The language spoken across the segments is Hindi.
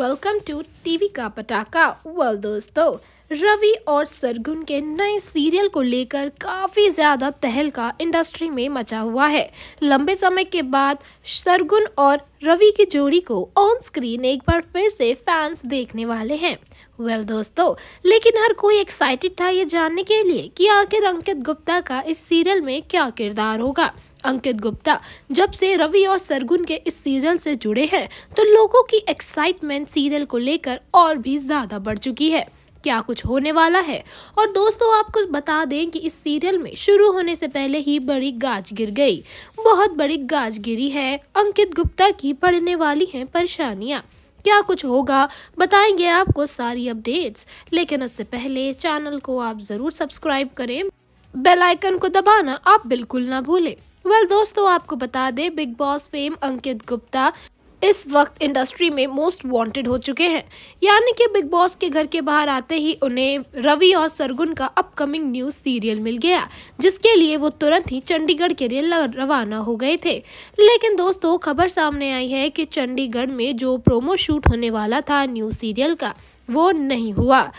वेलकम टू टीवी का पटाखा वेल दोस्तों रवि और सरगुन के नए सीरियल को लेकर काफ़ी ज़्यादा तहलका इंडस्ट्री में मचा हुआ है लंबे समय के बाद सरगुन और रवि की जोड़ी को ऑन स्क्रीन एक बार फिर से फैंस देखने वाले हैं वेल well, दोस्तों लेकिन हर कोई एक्साइटेड था ये जानने के लिए कि आखिर अंकित गुप्ता का इस सीरियल में क्या किरदार होगा अंकित गुप्ता जब से रवि और सरगुन के इस सीरियल से जुड़े हैं तो लोगों की एक्साइटमेंट सीरियल को लेकर और भी ज़्यादा बढ़ चुकी है क्या कुछ होने वाला है और दोस्तों आप कुछ बता दें कि इस सीरियल में शुरू होने से पहले ही बड़ी गाज गिर गई बहुत बड़ी गाज गिरी है अंकित गुप्ता की पढ़ने वाली हैं परेशानियाँ क्या कुछ होगा बताएंगे आपको सारी अपडेट्स लेकिन उससे पहले चैनल को आप ज़रूर सब्सक्राइब करें बेल आइकन को दबाना आप बिल्कुल ना भूलें वेल well, दोस्तों आपको बता दें Bigg Boss fame Ankit Gupta इस वक्त इंडस्ट्री में मोस्ट वांटेड हो चुके हैं यानी कि बिग बॉस के घर के बाहर आते ही उन्हें रवि और सरगुन का अपकमिंग न्यूज सीरियल मिल गया जिसके लिए वो तुरंत ही चंडीगढ़ के लिए रवाना हो गए थे लेकिन दोस्तों खबर सामने आई है कि चंडीगढ़ में जो प्रोमो शूट होने वाला था न्यूज सीरियल का वो नहीं हुआ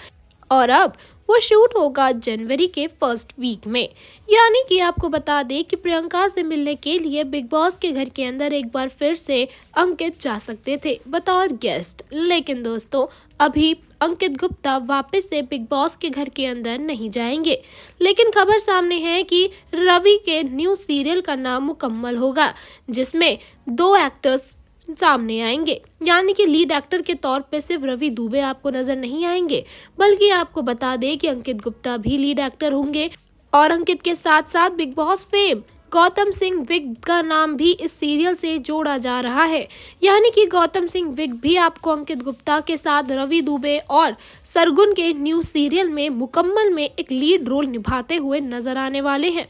और अब वो शूट होगा जनवरी के फर्स्ट वीक में यानी कि आपको बता दें कि प्रियंका से मिलने के लिए बिग बॉस के घर के अंदर एक बार फिर से अंकित जा सकते थे बतौर गेस्ट लेकिन दोस्तों अभी अंकित गुप्ता वापस से बिग बॉस के घर के अंदर नहीं जाएंगे लेकिन खबर सामने है कि रवि के न्यू सीरियल का नाम मुकम्मल होगा जिसमें दो एक्टर्स सामने आएंगे यानी कि लीड एक्टर के तौर पे सिर्फ रवि दुबे आपको नजर नहीं आएंगे बल्कि आपको बता दें कि अंकित गुप्ता भी लीड एक्टर होंगे और अंकित के साथ साथ Bigg Boss fame Gautam Singh Vig का नाम भी इस सीरियल से जोड़ा जा रहा है यानी कि गौतम सिंह विग भी आपको अंकित गुप्ता के साथ रवि दुबे और सरगुन के न्यू सीरियल में मुकम्मल में एक लीड रोल निभाते हुए नजर आने वाले हैं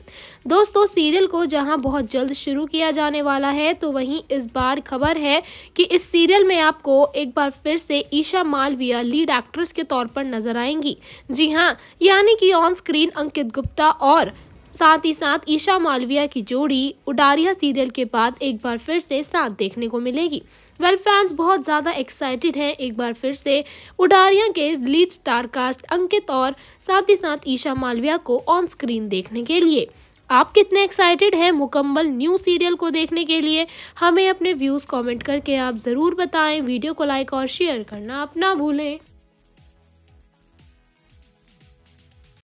दोस्तों सीरियल को जहां बहुत जल्द शुरू किया जाने वाला है तो वहीं इस बार खबर है कि इस सीरियल में आपको एक बार फिर से ईशा मालविया लीड एक्ट्रेस के तौर पर नजर आएंगी जी हाँ यानी कि ऑन स्क्रीन अंकित गुप्ता और साथ ही साथ ईशा मालविया की जोड़ी उडारिया सीरियल के बाद एक बार फिर से साथ देखने को मिलेगी वेल well, फैंस बहुत ज़्यादा एक्साइटेड हैं एक बार फिर से उडारिया के लीड स्टार कास्ट अंकित और साथ ही साथ ईशा मालविया को ऑन स्क्रीन देखने के लिए आप कितने एक्साइटेड हैं मुकम्मल न्यू सीरियल को देखने के लिए हमें अपने व्यूज़ कमेंट करके आप ज़रूर बताएं वीडियो को लाइक और शेयर करना आप ना भूलें